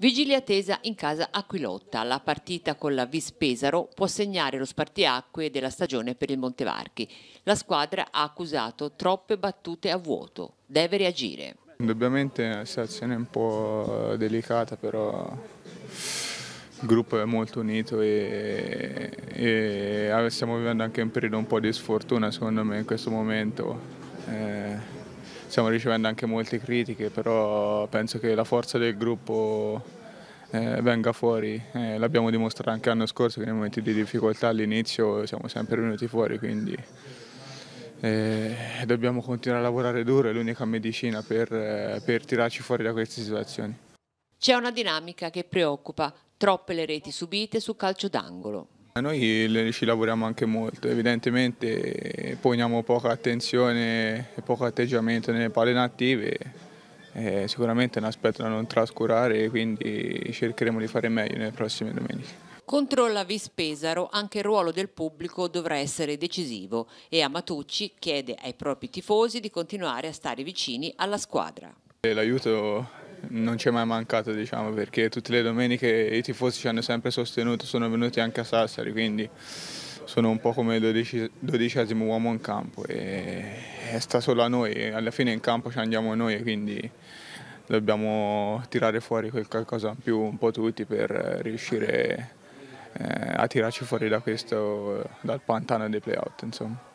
Vigilia attesa in casa Aquilotta. La partita con la Vis Pesaro può segnare lo spartiacque della stagione per il Montevarchi. La squadra ha accusato troppe battute a vuoto. Deve reagire. Indubbiamente è una situazione un po' delicata, però il gruppo è molto unito e, e stiamo vivendo anche un periodo un po' di sfortuna, secondo me, in questo momento. Eh, stiamo ricevendo anche molte critiche, però penso che la forza del gruppo eh, venga fuori. Eh, l'abbiamo dimostrato anche l'anno scorso che nei momenti di difficoltà all'inizio siamo sempre venuti fuori, quindi eh, dobbiamo continuare a lavorare duro, è l'unica medicina per, eh, per tirarci fuori da queste situazioni. C'è una dinamica che preoccupa, troppe le reti subite su calcio d'angolo. Eh, noi ci lavoriamo anche molto, evidentemente eh, poniamo poca attenzione e poco atteggiamento nelle palle native, eh, sicuramente è un aspetto da non trascurare e quindi cercheremo di fare meglio nelle prossime domeniche. Contro la Vis Pesaro anche il ruolo del pubblico dovrà essere decisivo e Amatucci chiede ai propri tifosi di continuare a stare vicini alla squadra. L'aiuto non ci è mai mancato diciamo, perché tutte le domeniche i tifosi ci hanno sempre sostenuto, sono venuti anche a Sassari, quindi sono un po' come dodici, dodicesimo uomo in campo e sta solo a noi, alla fine in campo ci andiamo noi quindi dobbiamo tirare fuori qualcosa in più un po' tutti per riuscire eh, a tirarci fuori da questo, dal pantano dei playout insomma.